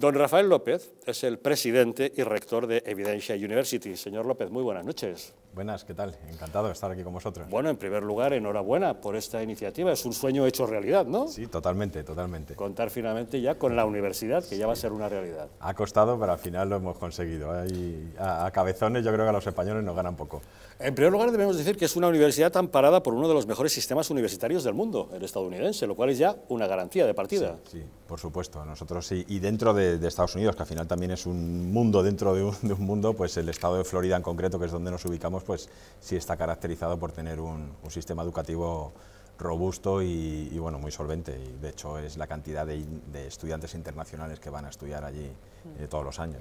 Don Rafael López es el presidente y rector de Evidencia University. Señor López, muy buenas noches. Buenas, ¿qué tal? Encantado de estar aquí con vosotros. Bueno, en primer lugar, enhorabuena por esta iniciativa. Es un sueño hecho realidad, ¿no? Sí, totalmente, totalmente. Contar finalmente ya con la universidad, que ya va a ser una realidad. Ha costado, pero al final lo hemos conseguido. a, cabezones yo creo que a los españoles nos ganan poco. En primer lugar, debemos decir que es una universidad amparada por uno de los mejores sistemas universitarios del mundo, el estadounidense, lo cual es ya una garantía de partida. Sí, por supuesto. Nosotros y dentro de de, Estados Unidos, que al final también es un mundo dentro de un, mundo, pues el estado de Florida en concreto, que es donde nos ubicamos, pues sí está caracterizado por tener un, sistema educativo robusto y, bueno, muy solvente. Y de hecho es la cantidad de, estudiantes internacionales que van a estudiar allí eh, todos los años.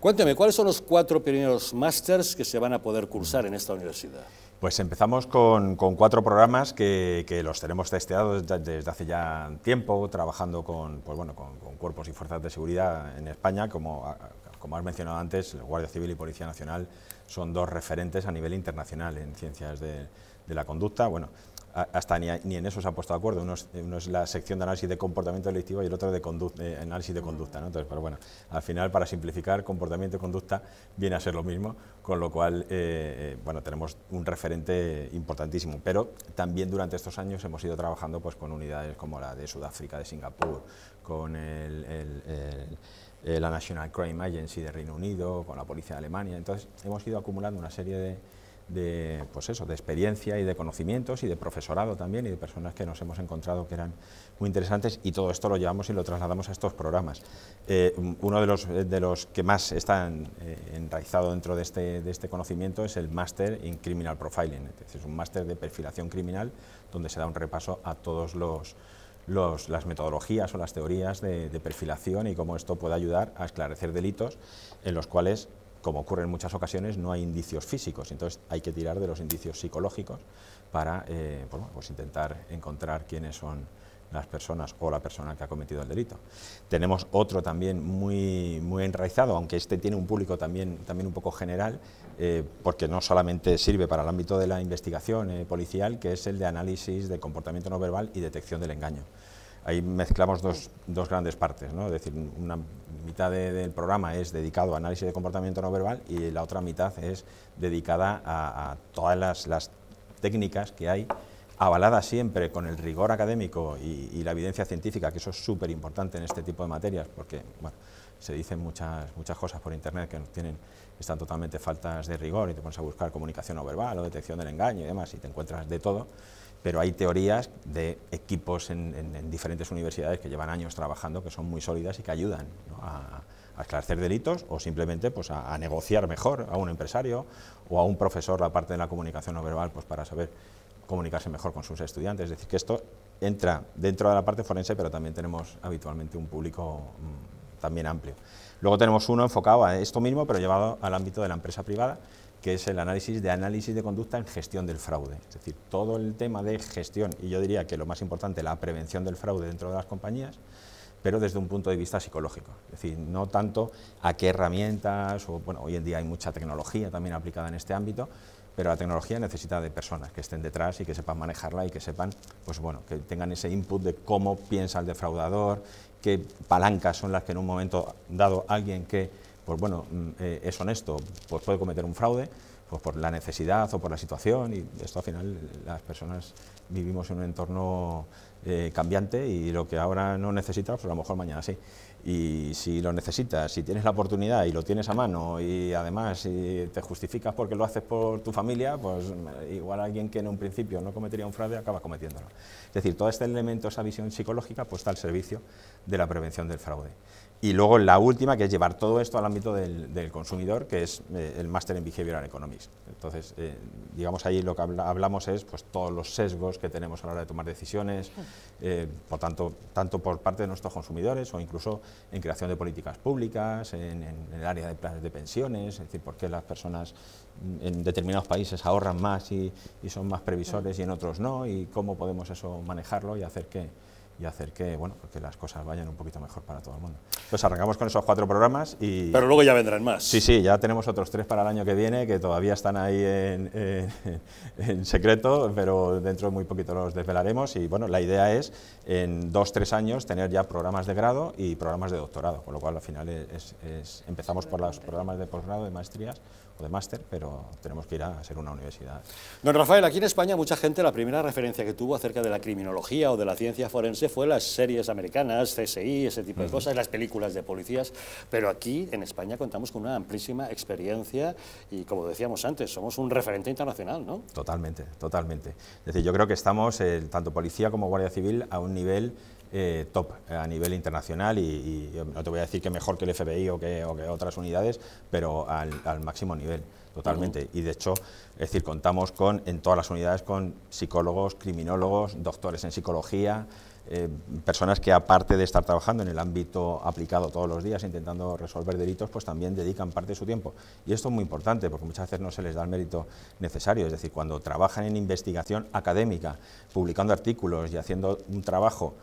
Cuénteme, ¿cuáles son los cuatro primeros másters que se van a poder cursar en esta universidad? Pues empezamos con, cuatro programas que, los tenemos testeados desde hace ya tiempo, trabajando con, pues bueno, con, cuerpos y fuerzas de seguridad en España, como, como has mencionado antes, Guardia Civil y Policía Nacional son dos referentes a nivel internacional en ciencias de, la conducta. Bueno, hasta ni, ni, en eso se ha puesto de acuerdo. Uno es, la sección de análisis de comportamiento delictivo y el otro de, de eh, análisis de conducta. Entonces, pero bueno, al final, para simplificar, comportamiento y conducta viene a ser lo mismo, con lo cual, eh, eh, bueno, tenemos un referente importantísimo. Pero también durante estos años hemos ido trabajando pues, con unidades como la de Sudáfrica, de Singapur, con el, el la National Crime Agency de Reino Unido, con la policía de Alemania. Entonces, hemos ido acumulando una serie de, de, pues de experiencia y de conocimientos y de profesorado también y de personas que nos hemos encontrado que eran muy interesantes y todo esto lo llevamos y lo trasladamos a estos programas. Eh, uno eh, de los, que más está eh, enraizado dentro este, de este, conocimiento es el Master in Criminal Profiling, es un máster de perfilación criminal donde se da un repaso a todos los las metodologías o las teorías de perfilación y cómo esto puede ayudar a esclarecer delitos en los cuales como ocurre en muchas ocasiones, no hay indicios físicos, entonces hay que tirar de los indicios psicológicos para eh, pues intentar encontrar quiénes son las personas o la persona que ha cometido el delito. Tenemos otro también muy, muy enraizado, aunque este tiene un público también, también un poco general, eh, porque no solamente sirve para el ámbito de la investigación eh, policial, que es el de análisis de comportamiento no verbal y detección del engaño ahí mezclamos dos, dos grandes partes, ¿no? es decir, una mitad del programa es dedicado a análisis de comportamiento no verbal y la otra mitad es dedicada a, todas las, técnicas que hay, avaladas siempre con el rigor académico y, la evidencia científica, que eso es súper importante en este tipo de materias, porque se dicen muchas, muchas cosas por Internet que tienen, están totalmente faltas de rigor y te pones a buscar comunicación no verbal o detección del engaño y demás y te encuentras de todo pero hay teorías de equipos en, diferentes universidades que llevan años trabajando, que son muy sólidas y que ayudan a, esclarecer delitos o simplemente pues, a, negociar mejor a un empresario o a un profesor la parte de la comunicación no verbal pues, para saber comunicarse mejor con sus estudiantes. Es decir, que esto entra dentro de la parte forense, pero también tenemos habitualmente un público mm, también amplio. Luego tenemos uno enfocado a esto mismo, pero llevado al ámbito de la empresa privada, que es el análisis de análisis de conducta en gestión del fraude. Es decir, todo el tema de gestión, y yo diría que lo más importante, la prevención del fraude dentro de las compañías, pero desde un punto de vista psicológico. Es decir, no tanto a qué herramientas, o bueno, hoy en día hay mucha tecnología también aplicada en este ámbito, pero la tecnología necesita de personas que estén detrás y que sepan manejarla y que sepan, pues bueno, que tengan ese input de cómo piensa el defraudador, qué palancas son las que en un momento dado alguien que pues bueno, mm, eh, es honesto, pues puede cometer un fraude, pues por la necesidad o por la situación, y esto al final las personas vivimos en un entorno eh, cambiante y lo que ahora no necesitas, pues a lo mejor mañana sí. Y si lo necesitas, si tienes la oportunidad y lo tienes a mano y además si te justificas porque lo haces por tu familia, pues mm, igual alguien que en un principio no cometería un fraude acaba cometiéndolo. Es decir, todo este elemento, esa visión psicológica, pues está al servicio de la prevención del fraude. Y luego la última, que es llevar todo esto al ámbito del, consumidor, que es eh, el Máster en Behavioral Economics. Entonces, eh, digamos ahí lo que hablamos es pues, todos los sesgos que tenemos a la hora de tomar decisiones, eh, por tanto, tanto por parte de nuestros consumidores o incluso en creación de políticas públicas, en, el área de planes de pensiones, es decir, por qué las personas en determinados países ahorran más y, y son más previsores y en otros no, y cómo podemos eso manejarlo y hacer que, y hacer que, bueno, que las cosas vayan un poquito mejor para todo el mundo. Entonces pues arrancamos con esos cuatro programas y... Pero luego ya vendrán más. Sí, sí, ya tenemos otros tres para el año que viene que todavía están ahí en, secreto, pero dentro de muy poquito los desvelaremos y bueno, la idea es en dos, tres años tener ya programas de grado y programas de doctorado, con lo cual al final es, empezamos por los programas de posgrado, de maestrías, de máster, pero tenemos que ir a ser una universidad. Don Rafael, aquí en España mucha gente la primera referencia que tuvo acerca de la criminología o de la ciencia forense fue las series americanas, CSI, ese tipo de cosas, las películas de policías, pero aquí en España contamos con una amplísima experiencia y como decíamos antes, somos un referente internacional, ¿no? Totalmente, totalmente. Es decir, yo creo que estamos, eh, tanto policía como Guardia Civil, a un nivel eh, top a nivel internacional y, eh, no te voy a decir que mejor que el FBI o que, que otras unidades, pero al, máximo nivel, totalmente. Y de hecho, es decir, contamos con, en todas las unidades con psicólogos, criminólogos, doctores en psicología, eh, personas que aparte de estar trabajando en el ámbito aplicado todos los días intentando resolver delitos, pues también dedican parte de su tiempo. Y esto es muy importante porque muchas veces no se les da el mérito necesario, es decir, cuando trabajan en investigación académica, publicando artículos y haciendo un trabajo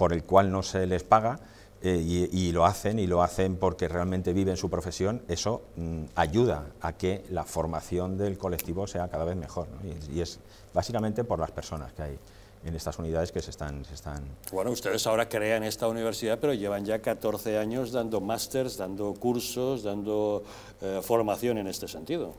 por el cual no se les paga eh, y, lo hacen y lo hacen porque realmente viven su profesión, eso mm, ayuda a que la formación del colectivo sea cada vez mejor. Y, es básicamente por las personas que hay en estas unidades que se están, se están... Bueno, ustedes ahora crean esta universidad, pero llevan ya 14 años dando másters, dando cursos, dando eh, formación en este sentido.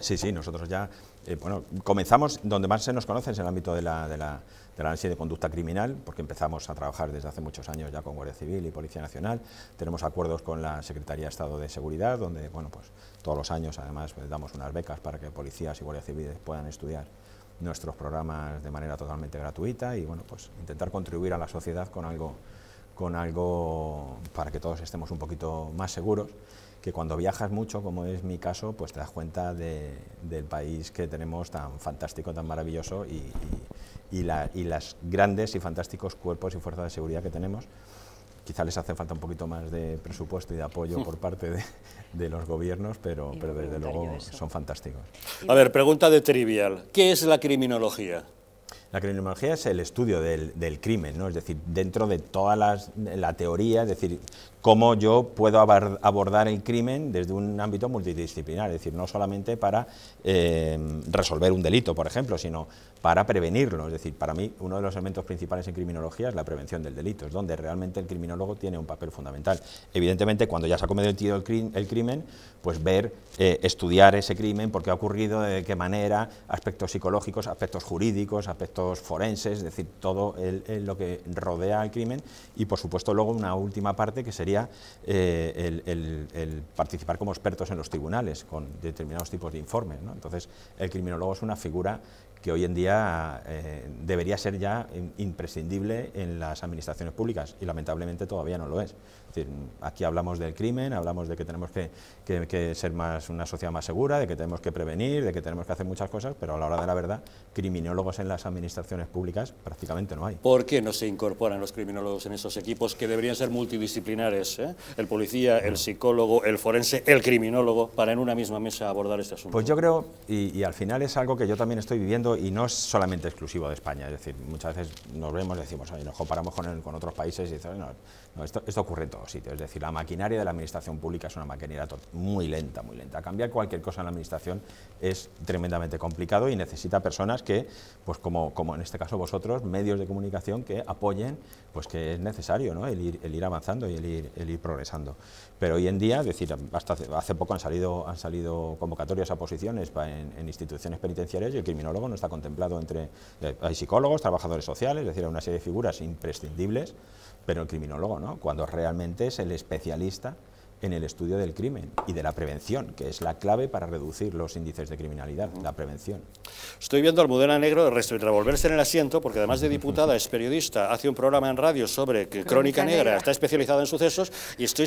Sí, sí, nosotros ya eh, bueno, comenzamos donde más se nos conoce, es en el ámbito de la, de, la, de análisis de conducta criminal, porque empezamos a trabajar desde hace muchos años ya con Guardia Civil y Policía Nacional. Tenemos acuerdos con la Secretaría de Estado de Seguridad, donde bueno, pues, todos los años además pues, damos unas becas para que policías y Guardia civiles puedan estudiar nuestros programas de manera totalmente gratuita y bueno, pues, intentar contribuir a la sociedad con algo con algo para que todos estemos un poquito más seguros, que cuando viajas mucho, como es mi caso, pues te das cuenta del país que tenemos tan fantástico, tan maravilloso y, y, las grandes y fantásticos cuerpos y fuerzas de seguridad que tenemos. Quizá les hace falta un poquito más de presupuesto y de apoyo por parte de, los gobiernos, pero, desde luego son fantásticos. A ver, pregunta de trivial. ¿Qué es la criminología? La criminología es el estudio del, crimen, ¿no? es decir, dentro de toda la teoría, es decir, cómo yo puedo abordar el crimen desde un ámbito multidisciplinar, es decir, no solamente para eh, resolver un delito, por ejemplo, sino para prevenirlo. Es decir, para mí uno de los elementos principales en criminología es la prevención del delito, es donde realmente el criminólogo tiene un papel fundamental. Evidentemente, cuando ya se ha cometido el, crimen, pues ver, eh, estudiar ese crimen, por qué ha ocurrido, de qué manera, aspectos psicológicos, aspectos jurídicos, aspectos forenses, es decir, todo lo que rodea al crimen y, por supuesto, luego una última parte que sería eh, el, participar como expertos en los tribunales con determinados tipos de informes. Entonces, el criminólogo es una figura que hoy en día eh, debería ser ya imprescindible en las administraciones públicas y lamentablemente todavía no lo es. es decir, aquí hablamos del crimen, hablamos de que tenemos que, ser más una sociedad más segura, de que tenemos que prevenir, de que tenemos que hacer muchas cosas, pero a la hora de la verdad, criminólogos en las administraciones públicas prácticamente no hay. ¿Por qué no se incorporan los criminólogos en esos equipos que deberían ser multidisciplinares? Eh? El policía, el psicólogo, el forense, el criminólogo, para en una misma mesa abordar este asunto. Pues yo creo, y al final es algo que yo también estoy viviendo y no es solamente exclusivo de España. Es decir, muchas veces nos vemos y decimos, nos comparamos con, otros países y dicen no, no esto, ocurre en todos sitios. Es decir, la maquinaria de la administración pública es una maquinaria muy lenta, muy lenta. Cambiar cualquier cosa en la administración es tremendamente complicado y necesita personas que, pues como, como en este caso vosotros, medios de comunicación que apoyen, pues que es necesario ¿no? el, ir, avanzando y el ir, progresando. Pero hoy en día, es decir, hasta hace, poco han salido, han salido convocatorias a posiciones en, instituciones penitenciarias y el criminólogo está contemplado entre... Eh, psicólogos, trabajadores sociales, es decir, hay una serie de figuras imprescindibles, pero el criminólogo no, cuando realmente es el especialista en el estudio del crimen y de la prevención, que es la clave para reducir los índices de criminalidad, la prevención. Estoy viendo al Mudena Negro revolverse en el asiento, porque además de diputada es periodista, hace un programa en radio sobre Crónica, Negra, está especializada en sucesos, y estoy